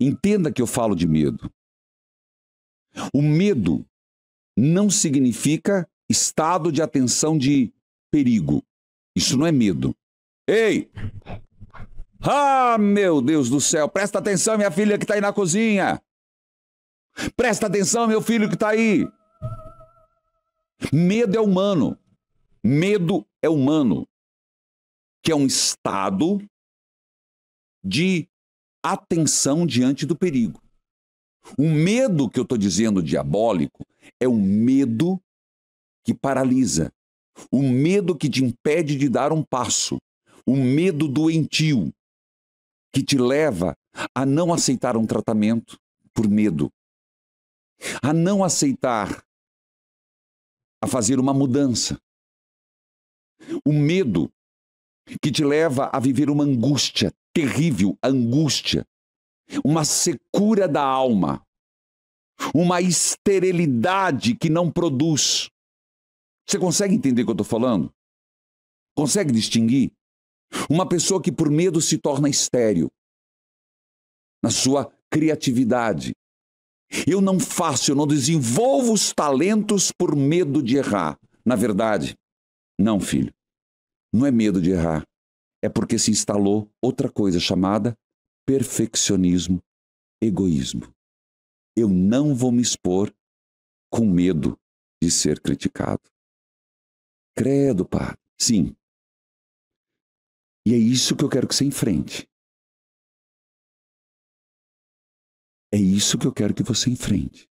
Entenda que eu falo de medo. O medo não significa estado de atenção de perigo. Isso não é medo. Ei! Ah, meu Deus do céu! Presta atenção, minha filha que está aí na cozinha! Presta atenção, meu filho que está aí! Medo é humano. Medo é humano, que é um estado de atenção diante do perigo. O medo que eu estou dizendo diabólico é o medo que paralisa, o medo que te impede de dar um passo, o medo doentio que te leva a não aceitar um tratamento por medo, a não aceitar a fazer uma mudança. O medo que te leva a viver uma angústia terrível, a angústia, uma secura da alma, uma esterilidade que não produz. Você consegue entender o que eu estou falando? Consegue distinguir? Uma pessoa que por medo se torna estéril na sua criatividade. Eu não faço, eu não desenvolvo os talentos por medo de errar. Na verdade, não, filho. Não é medo de errar é porque se instalou outra coisa chamada perfeccionismo, egoísmo. Eu não vou me expor com medo de ser criticado. Credo, pai, Sim. E é isso que eu quero que você enfrente. É isso que eu quero que você enfrente.